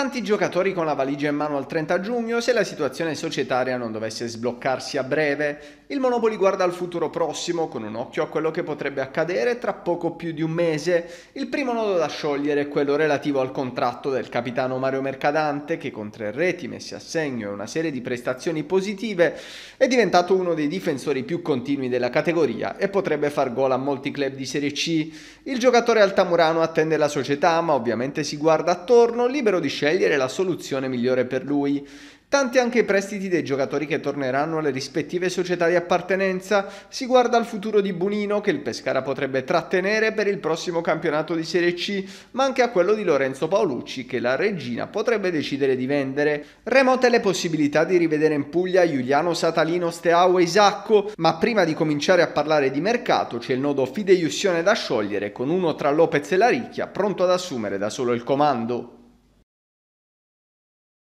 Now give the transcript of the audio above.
Tanti giocatori con la valigia in mano al 30 giugno se la situazione societaria non dovesse sbloccarsi a breve, il Monopoli guarda al futuro prossimo con un occhio a quello che potrebbe accadere tra poco più di un mese. Il primo nodo da sciogliere è quello relativo al contratto del capitano Mario Mercadante che con tre reti messi a segno e una serie di prestazioni positive è diventato uno dei difensori più continui della categoria e potrebbe far gol a molti club di Serie C. Il giocatore altamurano attende la società ma ovviamente si guarda attorno libero di scegliere la soluzione migliore per lui. Tanti anche i prestiti dei giocatori che torneranno alle rispettive società di appartenenza. Si guarda al futuro di Bonino, che il Pescara potrebbe trattenere per il prossimo campionato di Serie C, ma anche a quello di Lorenzo Paolucci che la Regina potrebbe decidere di vendere. Remote le possibilità di rivedere in Puglia Giuliano Satalino, Steaua e Isacco, ma prima di cominciare a parlare di mercato c'è il nodo Fideiussione da sciogliere con uno tra Lopez e Laricchia pronto ad assumere da solo il comando.